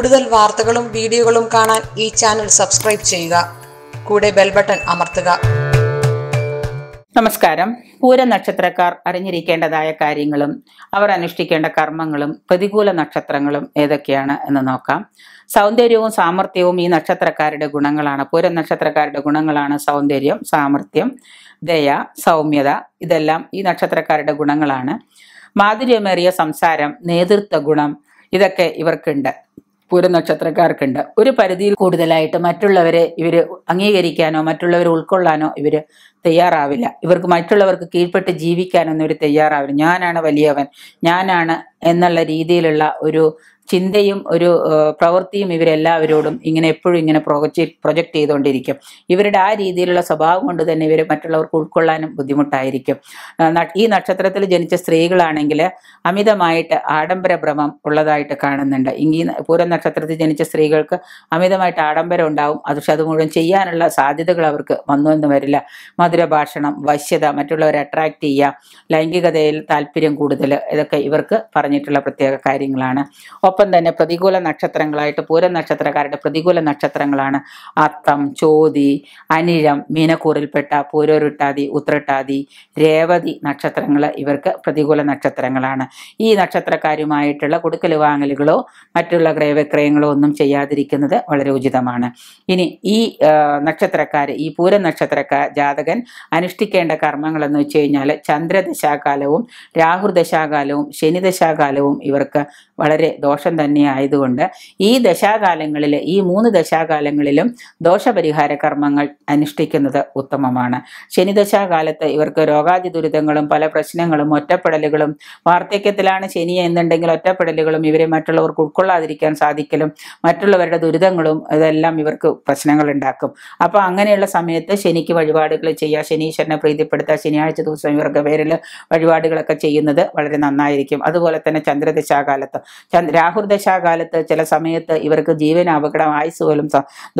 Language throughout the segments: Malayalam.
കൂടുതൽ വാർത്തകളും വീഡിയോകളും കാണാൻ ഈ ചാനൽ സബ്സ്ക്രൈബ് ചെയ്യുക കൂടെ ബെൽ ബട്ടൺ അമർത്തുക നമസ്കാരം പൂര നക്ഷത്രക്കാർ അറിഞ്ഞിരിക്കേണ്ടതായ കാര്യങ്ങളും അവർ അനുഷ്ഠിക്കേണ്ട കർമ്മങ്ങളും പ്രതികൂല നക്ഷത്രങ്ങളും ഏതൊക്കെയാണ് എന്ന് നോക്കാം സൗന്ദര്യവും സാമർഥ്യവും ഈ നക്ഷത്രക്കാരുടെ ഗുണങ്ങളാണ് പൂര നക്ഷത്രക്കാരുടെ ഗുണങ്ങളാണ് സൗന്ദര്യം സാമർഥ്യം ദയ സൗമ്യത ഇതെല്ലാം ഈ നക്ഷത്രക്കാരുടെ ഗുണങ്ങളാണ് മാധുര്യമേറിയ സംസാരം നേതൃത്വ ഗുണം ഇതൊക്കെ ഇവർക്കുണ്ട് പൂരനക്ഷത്രക്കാർക്കുണ്ട് ഒരു പരിധിയിൽ കൂടുതലായിട്ട് മറ്റുള്ളവരെ ഇവർ അംഗീകരിക്കാനോ മറ്റുള്ളവരെ ഉൾക്കൊള്ളാനോ ഇവർ തയ്യാറാവില്ല ഇവർക്ക് മറ്റുള്ളവർക്ക് കീഴ്പ്പെട്ട് ജീവിക്കാനൊന്നും ഇവർ തയ്യാറാവില്ല ഞാനാണ് വലിയവൻ ഞാനാണ് എന്നുള്ള രീതിയിലുള്ള ഒരു ചിന്തയും ഒരു പ്രവൃത്തിയും ഇവരെല്ലാവരോടും ഇങ്ങനെ എപ്പോഴും ഇങ്ങനെ പ്രൊജക്റ്റ് ചെയ്തുകൊണ്ടിരിക്കും ഇവരുടെ ആ രീതിയിലുള്ള സ്വഭാവം കൊണ്ട് തന്നെ ഇവർ മറ്റുള്ളവർക്ക് ഉൾക്കൊള്ളാനും ബുദ്ധിമുട്ടായിരിക്കും ഈ നക്ഷത്രത്തിൽ ജനിച്ച സ്ത്രീകളാണെങ്കിൽ അമിതമായിട്ട് ആഡംബര ഭ്രമം ഉള്ളതായിട്ട് കാണുന്നുണ്ട് ഇങ്ങി പൂരം നക്ഷത്രത്തിൽ ജനിച്ച സ്ത്രീകൾക്ക് അമിതമായിട്ട് ആഡംബരം ഉണ്ടാവും അത് പക്ഷെ അത് മുഴുവൻ ചെയ്യാനുള്ള സാധ്യതകൾ അവർക്ക് വന്നുവെന്ന് വരില്ല മധുരഭാഷണം വശ്യത മറ്റുള്ളവരെ അട്രാക്ട് ചെയ്യുക ലൈംഗികതയിൽ താല്പര്യം കൂടുതൽ ഇതൊക്കെ ഇവർക്ക് പറഞ്ഞിട്ടുള്ള പ്രത്യേക കാര്യങ്ങളാണ് ഒപ്പം ഒപ്പം തന്നെ പ്രതികൂല നക്ഷത്രങ്ങളായിട്ട് പൂര നക്ഷത്രക്കാരുടെ പ്രതികൂല നക്ഷത്രങ്ങളാണ് അത്തം ചോതി അനിഴം മീനക്കൂറിൽപ്പെട്ട പൂരൊരുട്ടാതി ഉത്രട്ടാതി രേവതി നക്ഷത്രങ്ങൾ ഇവർക്ക് പ്രതികൂല നക്ഷത്രങ്ങളാണ് ഈ നക്ഷത്രക്കാരുമായിട്ടുള്ള കൊടുക്കൽ വാങ്ങലുകളോ മറ്റുള്ള ക്രയവിക്രയങ്ങളോ ഒന്നും ചെയ്യാതിരിക്കുന്നത് വളരെ ഉചിതമാണ് ഇനി ഈ നക്ഷത്രക്കാർ ഈ പൂര നക്ഷത്രക്കാർ ജാതകൻ അനുഷ്ഠിക്കേണ്ട എന്ന് വെച്ച് കഴിഞ്ഞാൽ ചന്ദ്രദശാകാലവും രാഹുർദശാകാലവും ശനിദശാകാലവും ഇവർക്ക് വളരെ ദോഷ ദോഷം തന്നെ ആയതുകൊണ്ട് ഈ ദശാകാലങ്ങളിൽ ഈ മൂന്ന് ദശാകാലങ്ങളിലും ദോഷപരിഹാര കർമ്മങ്ങൾ അനുഷ്ഠിക്കുന്നത് ഉത്തമമാണ് ശനിദശാകാലത്ത് ഇവർക്ക് രോഗാതി ദുരിതങ്ങളും പല പ്രശ്നങ്ങളും ഒറ്റപ്പെടലുകളും വാർദ്ധക്യത്തിലാണ് ശനി എന്നുണ്ടെങ്കിൽ ഒറ്റപ്പെടലുകളും ഇവരെ മറ്റുള്ളവർക്ക് ഉൾക്കൊള്ളാതിരിക്കാൻ സാധിക്കലും മറ്റുള്ളവരുടെ ദുരിതങ്ങളും ഇതെല്ലാം ഇവർക്ക് പ്രശ്നങ്ങൾ ഉണ്ടാക്കും അപ്പോൾ അങ്ങനെയുള്ള സമയത്ത് ശനിക്ക് വഴിപാടുകൾ ചെയ്യുക ശനീശ്വരനെ പ്രീതിപ്പെടുത്തുക ശനിയാഴ്ച ദിവസം ഇവർക്ക് പേരിൽ വഴിപാടുകളൊക്കെ ചെയ്യുന്നത് വളരെ നന്നായിരിക്കും അതുപോലെ തന്നെ ചന്ദ്രദശാകാലത്ത് ചന്ദ്ര രാഹുർദശാകാലത്ത് ചില സമയത്ത് ഇവർക്ക് ജീവന അപകടം ആയുസ് പോലും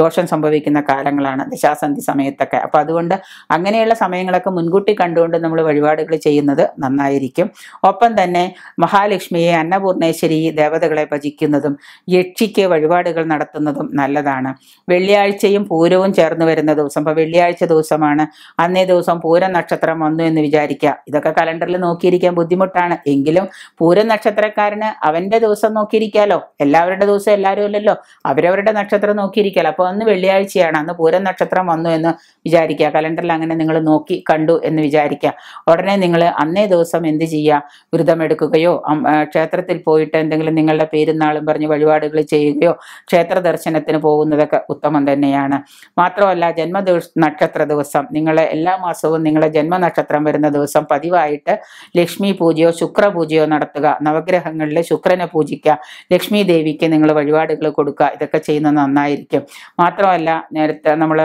ദോഷം സംഭവിക്കുന്ന കാലങ്ങളാണ് ദശാസന്ധി സമയത്തൊക്കെ അപ്പോൾ അതുകൊണ്ട് അങ്ങനെയുള്ള സമയങ്ങളൊക്കെ മുൻകൂട്ടി കണ്ടുകൊണ്ട് നമ്മൾ വഴിപാടുകൾ ചെയ്യുന്നത് നന്നായിരിക്കും ഒപ്പം തന്നെ മഹാലക്ഷ്മിയെ അന്നപൂർണേശ്വരി ദേവതകളെ ഭജിക്കുന്നതും യക്ഷിക്ക് വഴിപാടുകൾ നടത്തുന്നതും നല്ലതാണ് വെള്ളിയാഴ്ചയും പൂരവും ചേർന്ന് വരുന്ന ദിവസം അപ്പോൾ വെള്ളിയാഴ്ച ദിവസമാണ് അന്നേ ദിവസം പൂര നക്ഷത്രം വന്നു എന്ന് വിചാരിക്കുക ഇതൊക്കെ കലണ്ടറിൽ നോക്കിയിരിക്കാൻ ബുദ്ധിമുട്ടാണ് എങ്കിലും പൂര നക്ഷത്രക്കാരന് അവൻ്റെ ദിവസം നോക്കി നോക്കിയിരിക്കാലോ എല്ലാവരുടെ ദിവസം എല്ലാവരും ഇല്ലല്ലോ അവരവരുടെ നക്ഷത്രം നോക്കിയിരിക്കാലോ അപ്പോൾ അന്ന് വെള്ളിയാഴ്ചയാണ് അന്ന് പൂരം നക്ഷത്രം വന്നു എന്ന് വിചാരിക്കുക കലണ്ടറിൽ അങ്ങനെ നിങ്ങൾ നോക്കി കണ്ടു എന്ന് വിചാരിക്കുക ഉടനെ നിങ്ങൾ അന്നേ ദിവസം എന്ത് ചെയ്യുക വ്രതമെടുക്കുകയോ ക്ഷേത്രത്തിൽ പോയിട്ട് എന്തെങ്കിലും നിങ്ങളുടെ നാളും പറഞ്ഞ് വഴിപാടുകൾ ചെയ്യുകയോ ക്ഷേത്ര ദർശനത്തിന് പോകുന്നതൊക്കെ ഉത്തമം തന്നെയാണ് മാത്രമല്ല ജന്മ നക്ഷത്ര ദിവസം നിങ്ങളെ എല്ലാ മാസവും നിങ്ങളെ ജന്മ നക്ഷത്രം വരുന്ന ദിവസം പതിവായിട്ട് ലക്ഷ്മി പൂജയോ ശുക്ര പൂജയോ നടത്തുക നവഗ്രഹങ്ങളിൽ ശുക്രനെ പൂജിക്കുക ലക്ഷ്മി ദേവിക്ക് നിങ്ങൾ വഴിപാടുകൾ കൊടുക്കുക ഇതൊക്കെ ചെയ്യുന്നത് നന്നായിരിക്കും മാത്രമല്ല നേരത്തെ നമ്മൾ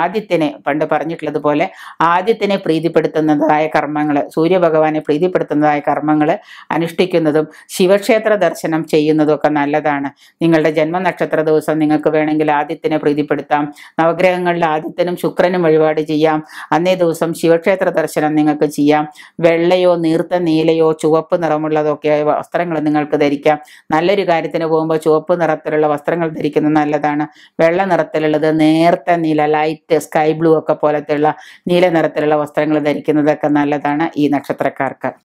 ആദ്യത്തിനെ പണ്ട് പറഞ്ഞിട്ടുള്ളത് പോലെ ആദ്യത്തിനെ പ്രീതിപ്പെടുത്തുന്നതായ കർമ്മങ്ങൾ സൂര്യഭഗവാനെ പ്രീതിപ്പെടുത്തുന്നതായ കർമ്മങ്ങൾ അനുഷ്ഠിക്കുന്നതും ശിവക്ഷേത്ര ദർശനം ചെയ്യുന്നതും ഒക്കെ നല്ലതാണ് നിങ്ങളുടെ ജന്മനക്ഷത്ര ദിവസം നിങ്ങൾക്ക് വേണമെങ്കിൽ ആദ്യത്തിനെ പ്രീതിപ്പെടുത്താം നവഗ്രഹങ്ങളിൽ ആദ്യത്തിനും ശുക്രനും വഴിപാട് ചെയ്യാം അന്നേ ദിവസം ശിവക്ഷേത്ര ദർശനം നിങ്ങൾക്ക് ചെയ്യാം വെള്ളയോ നീർത്ത നീലയോ ചുവപ്പ് നിറമുള്ളതൊക്കെ വസ്ത്രങ്ങൾ നിങ്ങൾക്ക് ധരിക്കാം ധരിക്കാം നല്ലൊരു കാര്യത്തിന് പോകുമ്പോൾ ചുവപ്പ് നിറത്തിലുള്ള വസ്ത്രങ്ങൾ ധരിക്കുന്നത് നല്ലതാണ് വെള്ള നിറത്തിലുള്ളത് നേർത്ത നീല ലൈറ്റ് സ്കൈ ബ്ലൂ ഒക്കെ പോലത്തെയുള്ള നീല നിറത്തിലുള്ള വസ്ത്രങ്ങൾ ധരിക്കുന്നതൊക്കെ നല്ലതാണ് ഈ നക്ഷത്രക്കാർക്ക്